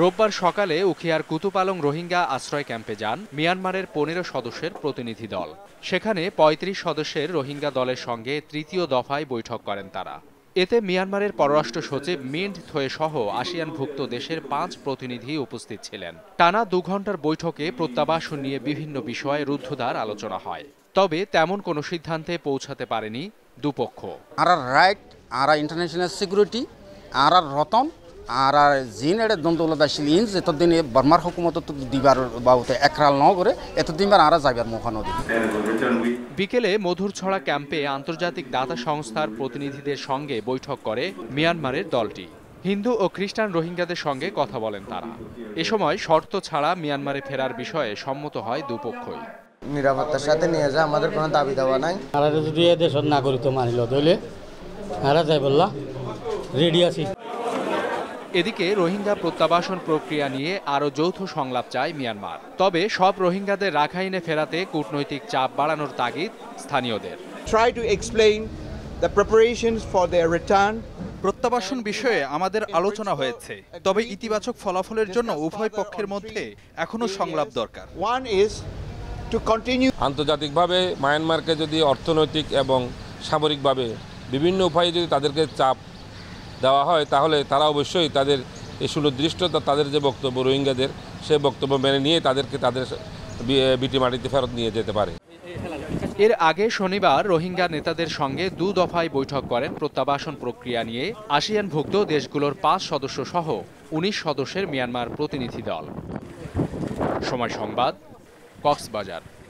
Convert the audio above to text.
রোববার সকালে উখিয়ার কুতুপালং রোহিঙ্গা আশ্রয় ক্যাম্পে যান মিয়ানমারের পনেরো সদস্যের প্রতিনিধি দল সেখানে ৩৫ সদস্যের রোহিঙ্গা দলের সঙ্গে তৃতীয় দফায় বৈঠক করেন তারা এতে মিয়ানমারের পররাষ্ট্র সচিব মিন্ট থয়ে সহ আসিয়ানভুক্ত দেশের পাঁচ প্রতিনিধি উপস্থিত ছিলেন টানা দু ঘণ্টার বৈঠকে প্রত্যাবাসন নিয়ে বিভিন্ন বিষয়ে রুদ্ধদ্বার আলোচনা হয় তবে তেমন কোনো সিদ্ধান্তে পৌঁছাতে পারেনি দুপক্ষ আর রাইট আর ইন্টারন্যাশনাল সিকিউরিটি আর রতন আর আর জিন এটা দ্বন্দ্বলা দাইছিল ইন যেতদিন বর্মার হকুমত দিবার বাবুতে একরাল ন করে এতদিন আরা যাইবার মুখা নদী বিকেলে মধুরছড়া ক্যাম্পে আন্তর্জাতিক দাতা সংস্থার প্রতিনিধিদের সঙ্গে বৈঠক করে মিয়ানমারের দলটি হিন্দু ও খ্রিস্টান রোহিঙ্গাদের সঙ্গে কথা বলেন তারা এ সময় শর্ত ছাড়া মিয়ানমারে ফেরার বিষয়ে সম্মত হয় দুপক্ষই নিরাপত্তার সাথে নিয়ে যা আমাদের কোনো দাবি দাওয়া নাই তারা যদি দেশের নাগরিক মানিল তাহলে আর যাই বললা রেডি আছি এদিকে রোহিঙ্গা প্রত্যাবাসন প্রক্রিয়া নিয়ে আরও যৌথ সংলাপ চায় মিয়ানমার তবে সব রোহিঙ্গাদের রাখাইনে ফেরাতে কূটনৈতিক চাপ বাড়ানোর তাগিদ স্থানীয়দের try to explain the preparations for their return প্রত্যাবাসন বিষয়ে আমাদের আলোচনা হয়েছে তবে ইতিবাচক ফলাফলের জন্য উভয় পক্ষের মধ্যে এখনো সংলাপ দরকার ওয়ান ইজ টু কন্টিনিউ আন্তর্জাতিকভাবে মায়ানমারকে যদি অর্থনৈতিক এবং সামরিকভাবে বিভিন্ন উপায়ে যদি তাদেরকে চাপ দেওয়া হয় তাহলে তারা অবশ্যই তাদের এই সুনির্দিষ্টতা তাদের যে বক্তব্য রোহিঙ্গাদের সে বক্তব্য মেনে নিয়ে তাদেরকে তাদের বিটি মাটিতে ফেরত নিয়ে যেতে পারে এর আগে শনিবার রোহিঙ্গা নেতাদের সঙ্গে দু দফায় বৈঠক করেন প্রত্যাবাসন প্রক্রিয়া নিয়ে আসিয়ানভুক্ত দেশগুলোর পাঁচ সদস্য সহ উনিশ সদস্যের মিয়ানমার প্রতিনিধি দল সময় সংবাদ কক্সবাজার